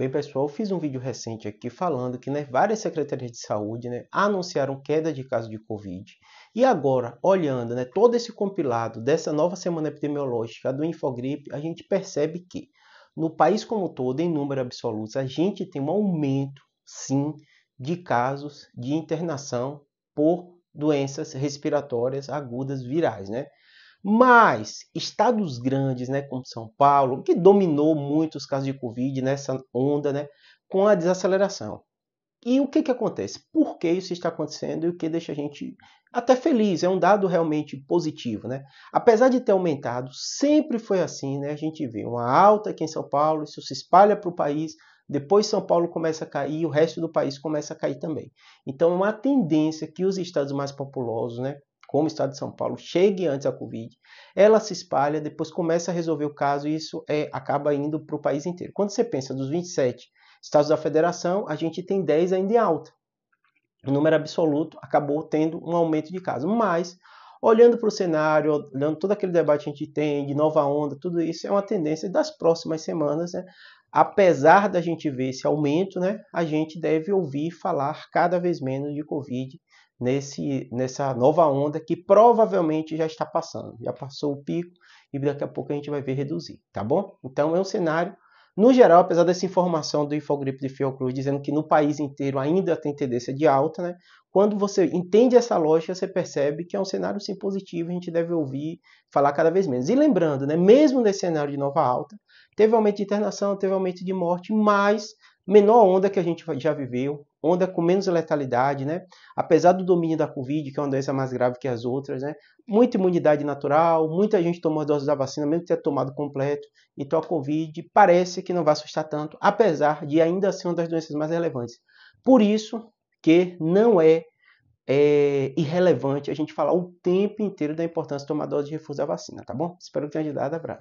Bem, pessoal, fiz um vídeo recente aqui falando que né, várias secretarias de saúde né, anunciaram queda de casos de Covid. E agora, olhando né, todo esse compilado dessa nova semana epidemiológica do Infogripe, a gente percebe que no país como todo, em número absoluto, a gente tem um aumento, sim, de casos de internação por doenças respiratórias agudas virais, né? Mas estados grandes, né, como São Paulo, que dominou muito os casos de Covid nessa onda, né, com a desaceleração. E o que, que acontece? Por que isso está acontecendo e o que deixa a gente até feliz? É um dado realmente positivo, né? Apesar de ter aumentado, sempre foi assim, né? A gente vê uma alta aqui em São Paulo, isso se espalha para o país, depois São Paulo começa a cair e o resto do país começa a cair também. Então é uma tendência que os estados mais populosos, né, como o estado de São Paulo, chegue antes da Covid, ela se espalha, depois começa a resolver o caso e isso é, acaba indo para o país inteiro. Quando você pensa dos 27 estados da federação, a gente tem 10 ainda em alta. O número absoluto acabou tendo um aumento de casos, mas olhando para o cenário, olhando todo aquele debate que a gente tem de nova onda, tudo isso é uma tendência das próximas semanas, né? Apesar da gente ver esse aumento, né, a gente deve ouvir falar cada vez menos de Covid nesse, nessa nova onda que provavelmente já está passando. Já passou o pico e daqui a pouco a gente vai ver reduzir, tá bom? Então é um cenário, no geral, apesar dessa informação do Infogripe de Fiocruz dizendo que no país inteiro ainda tem tendência de alta, né? Quando você entende essa lógica, você percebe que é um cenário sim positivo, a gente deve ouvir falar cada vez menos. E lembrando, né, mesmo nesse cenário de nova alta, teve aumento de internação, teve aumento de morte, mas menor onda que a gente já viveu, onda com menos letalidade, né? Apesar do domínio da Covid, que é uma doença mais grave que as outras, né? Muita imunidade natural, muita gente tomou a dose da vacina, mesmo que tenha tomado completo. Então a Covid parece que não vai assustar tanto, apesar de ainda ser uma das doenças mais relevantes. Por isso que não é, é irrelevante a gente falar o tempo inteiro da importância de tomar dose de reforço da vacina, tá bom? Espero que tenha ajudado, abraço.